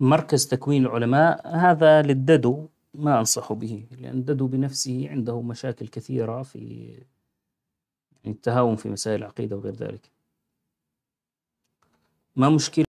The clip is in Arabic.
مركز تكوين العلماء هذا للددو ما أنصح به لأن الددو بنفسه عنده مشاكل كثيرة في يعني التهاون في مسائل العقيدة وغير ذلك ما مشكلة